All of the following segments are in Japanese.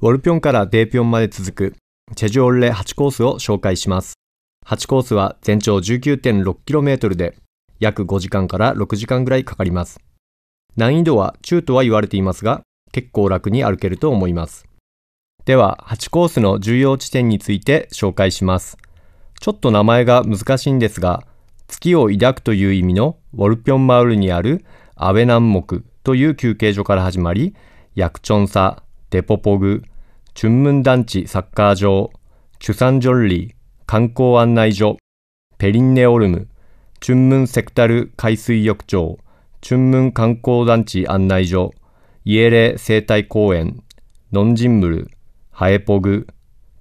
ウォルピョンからデーピョンまで続くチェジュオルレ8コースを紹介します。8コースは全長 19.6km で約5時間から6時間ぐらいかかります。難易度は中とは言われていますが、結構楽に歩けると思います。では、8コースの重要地点について紹介します。ちょっと名前が難しいんですが、月を抱くという意味のウォルピョンマウルにあるアベナンモクという休憩所から始まり、ヤクチョンサ、デポポグ、チュンムン団地サッカー場、チュサンジョルリー観光案内所、ペリンネオルム、チュンムンセクタル海水浴場、チュンムン観光団地案内所、イエレ生態公園、ノンジンムル、ハエポグ、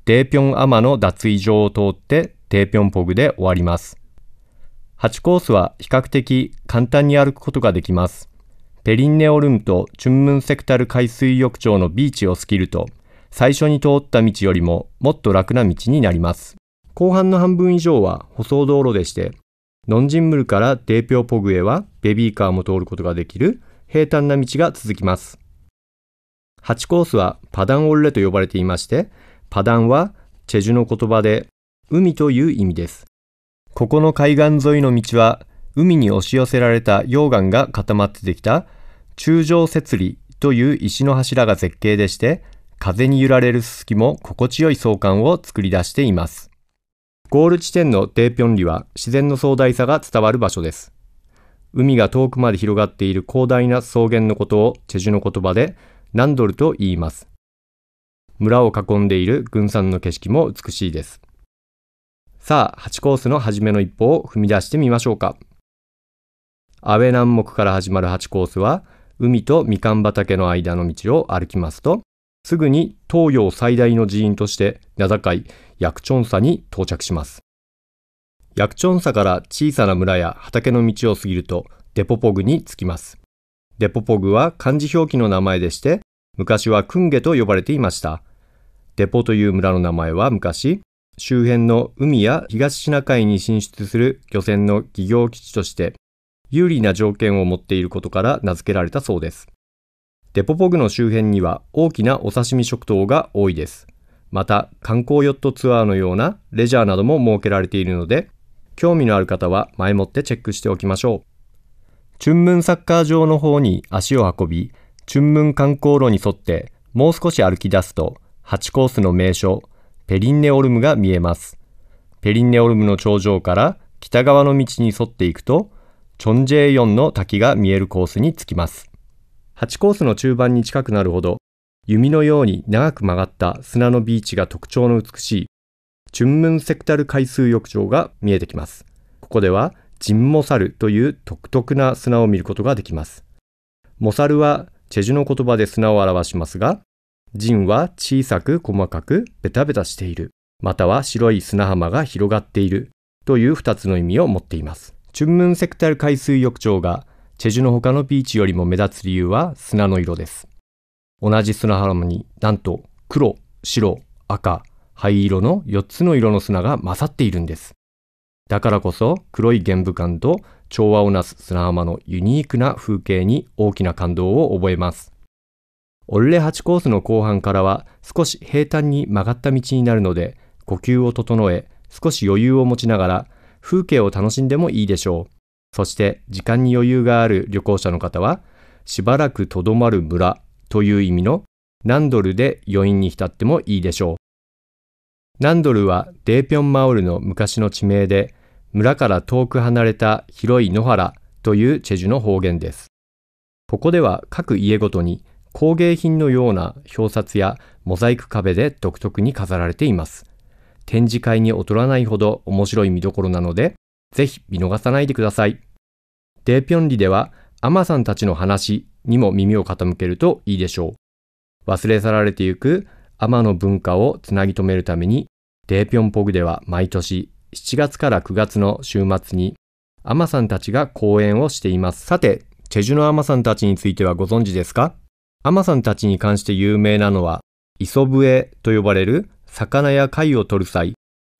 デーピョンアマの脱衣場を通ってデーピョンポグで終わります。8コースは比較的簡単に歩くことができます。ペリンネオルムとチュンムンセクタル海水浴場のビーチを過ぎると、最初に通った道よりももっと楽な道になります。後半の半分以上は舗装道路でして、ノンジンムルからデーピョーポグへはベビーカーも通ることができる平坦な道が続きます。8コースはパダンオルレと呼ばれていまして、パダンはチェジュの言葉で海という意味です。ここの海岸沿いの道は海に押し寄せられた溶岩が固まってできた中上節理という石の柱が絶景でして、風に揺られるすすきも心地よい壮観を作り出しています。ゴール地点のデーピョンリは自然の壮大さが伝わる場所です。海が遠くまで広がっている広大な草原のことをチェジュの言葉でナンドルと言います。村を囲んでいる群山の景色も美しいです。さあ、8コースの初めの一歩を踏み出してみましょうか。阿部南木から始まる8コースは、海とみかん畑の間の道を歩きますと、すぐに東洋最大の寺院として名高い薬チョンサに到着します。薬チョンサから小さな村や畑の道を過ぎるとデポポグに着きます。デポポグは漢字表記の名前でして、昔はクンゲと呼ばれていました。デポという村の名前は昔、周辺の海や東シナ海に進出する漁船の企業基地として有利な条件を持っていることから名付けられたそうです。デポポグの周辺には大きなお刺身食堂が多いです。また、観光ヨットツアーのようなレジャーなども設けられているので、興味のある方は前もってチェックしておきましょう。チュンムンサッカー場の方に足を運び、チュンムン観光路に沿ってもう少し歩き出すと、8コースの名所、ペリンネオルムが見えます。ペリンネオルムの頂上から北側の道に沿っていくと、チョンジェイヨンの滝が見えるコースにつきます。8コースの中盤に近くなるほど、弓のように長く曲がった砂のビーチが特徴の美しい、チュンムンセクタル海水浴場が見えてきます。ここでは、ジンモサルという独特な砂を見ることができます。モサルはチェジュの言葉で砂を表しますが、ジンは小さく細かくベタベタしている、または白い砂浜が広がっているという2つの意味を持っています。チュンムンセクタル海水浴場がチェジュの他のビーチよりも目立つ理由は砂の色です。同じ砂浜になんと黒、白、赤、灰色の4つの色の砂が勝っているんです。だからこそ黒い玄武感と調和をなす砂浜のユニークな風景に大きな感動を覚えます。オルレ8コースの後半からは少し平坦に曲がった道になるので呼吸を整え少し余裕を持ちながら風景を楽しんでもいいでしょう。そして時間に余裕がある旅行者の方は、しばらくとどまる村という意味の何ドルで余韻に浸ってもいいでしょう。何ドルはデーピョンマオルの昔の地名で、村から遠く離れた広い野原というチェジュの方言です。ここでは各家ごとに工芸品のような表札やモザイク壁で独特に飾られています。展示会に劣らないほど面白い見どころなので、ぜひ見逃さないでください。デーピョンリでは、アマさんたちの話にも耳を傾けるといいでしょう。忘れ去られてゆくアマの文化をつなぎ止めるために、デーピョンポグでは毎年7月から9月の週末に、アマさんたちが講演をしています。さて、チェジュのアマさんたちについてはご存知ですかアマさんたちに関して有名なのは、磯笛と呼ばれる魚や貝を取る際、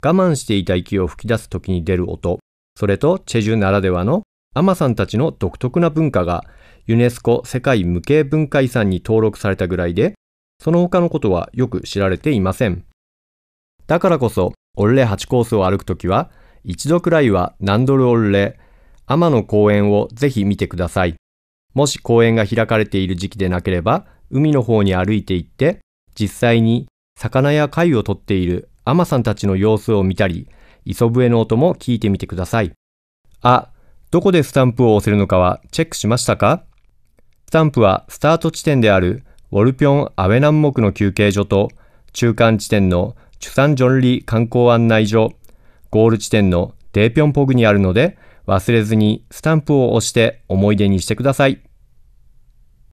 我慢していた息を吹き出す時に出る音、それとチェジュならではのアマさんたちの独特な文化がユネスコ世界無形文化遺産に登録されたぐらいで、その他のことはよく知られていません。だからこそ、オルレ8コースを歩くときは、一度くらいはナンドルオルレ、アマの公園をぜひ見てください。もし公園が開かれている時期でなければ、海の方に歩いて行って、実際に魚や貝を取っているアマさんたちの様子を見たり、磯笛の音も聞いてみてください。あ、どこでスタンプを押せるのかはチェックしましたかスタンプはスタート地点であるウォルピョン・アウェナン目の休憩所と中間地点のチュサンジョンリ観光案内所、ゴール地点のデーピョンポグにあるので忘れずにスタンプを押して思い出にしてください。